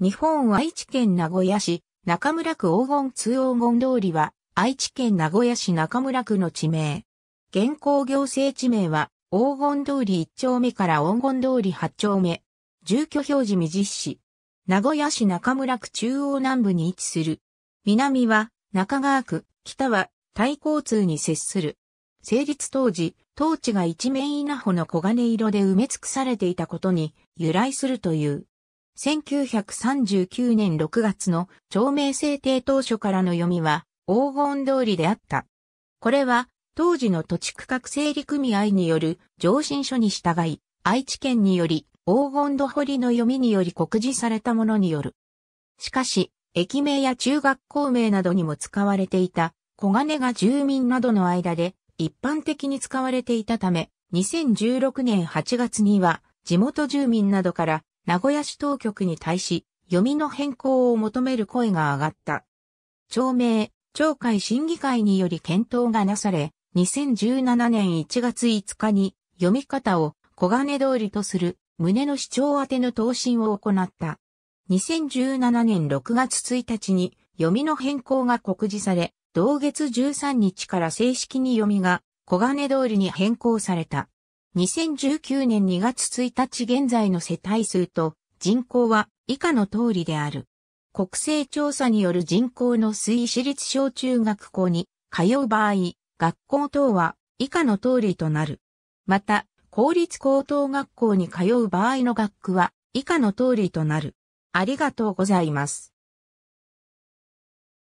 日本愛知県名古屋市、中村区黄金通黄金通りは、愛知県名古屋市中村区の地名。現行行政地名は、黄金通り1丁目から黄金通り8丁目。住居表示未実施。名古屋市中村区中央南部に位置する。南は中川区、北は大交通に接する。成立当時、当地が一面稲穂の黄金色で埋め尽くされていたことに由来するという。1939年6月の長命制定当初からの読みは黄金通りであった。これは当時の土地区画整理組合による上申書に従い、愛知県により黄金土掘りの読みにより告示されたものによる。しかし、駅名や中学校名などにも使われていた、小金が住民などの間で一般的に使われていたため、2016年8月には地元住民などから名古屋市当局に対し、読みの変更を求める声が上がった。町名、町会審議会により検討がなされ、2017年1月5日に読み方を小金通りとする胸の市長宛ての答申を行った。2017年6月1日に読みの変更が告示され、同月13日から正式に読みが小金通りに変更された。2019年2月1日現在の世帯数と人口は以下の通りである。国勢調査による人口の推移私立小中学校に通う場合、学校等は以下の通りとなる。また、公立高等学校に通う場合の学区は以下の通りとなる。ありがとうございます。